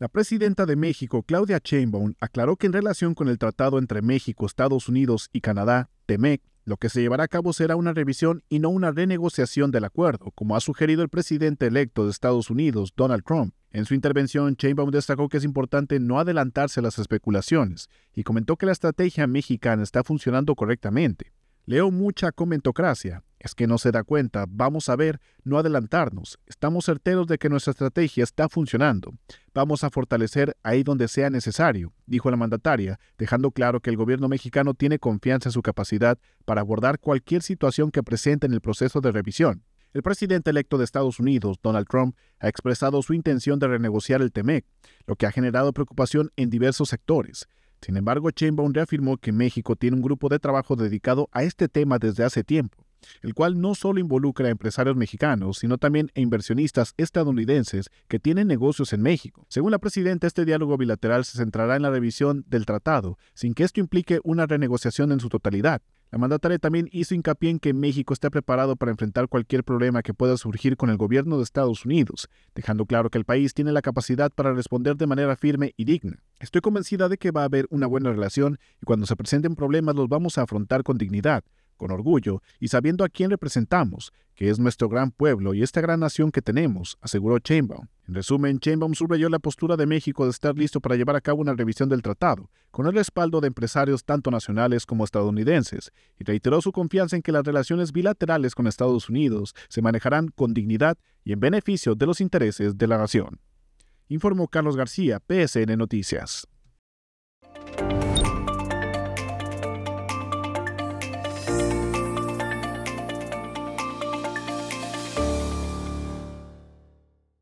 La presidenta de México, Claudia Sheinbaum, aclaró que en relación con el tratado entre México, Estados Unidos y Canadá, TEMEC, lo que se llevará a cabo será una revisión y no una renegociación del acuerdo, como ha sugerido el presidente electo de Estados Unidos, Donald Trump. En su intervención, Sheinbaum destacó que es importante no adelantarse a las especulaciones y comentó que la estrategia mexicana está funcionando correctamente. Leo mucha comentocracia, es que no se da cuenta, vamos a ver, no adelantarnos. Estamos certeros de que nuestra estrategia está funcionando. Vamos a fortalecer ahí donde sea necesario, dijo la mandataria, dejando claro que el gobierno mexicano tiene confianza en su capacidad para abordar cualquier situación que presente en el proceso de revisión. El presidente electo de Estados Unidos, Donald Trump, ha expresado su intención de renegociar el TEMEC, lo que ha generado preocupación en diversos sectores. Sin embargo, Chamberlain reafirmó que México tiene un grupo de trabajo dedicado a este tema desde hace tiempo el cual no solo involucra a empresarios mexicanos, sino también a inversionistas estadounidenses que tienen negocios en México. Según la presidenta, este diálogo bilateral se centrará en la revisión del tratado, sin que esto implique una renegociación en su totalidad. La mandataria también hizo hincapié en que México está preparado para enfrentar cualquier problema que pueda surgir con el gobierno de Estados Unidos, dejando claro que el país tiene la capacidad para responder de manera firme y digna. Estoy convencida de que va a haber una buena relación y cuando se presenten problemas los vamos a afrontar con dignidad, con orgullo y sabiendo a quién representamos, que es nuestro gran pueblo y esta gran nación que tenemos, aseguró Chainbaum. En resumen, Chainbaum subrayó la postura de México de estar listo para llevar a cabo una revisión del tratado, con el respaldo de empresarios tanto nacionales como estadounidenses, y reiteró su confianza en que las relaciones bilaterales con Estados Unidos se manejarán con dignidad y en beneficio de los intereses de la nación. Informó Carlos García, PSN Noticias.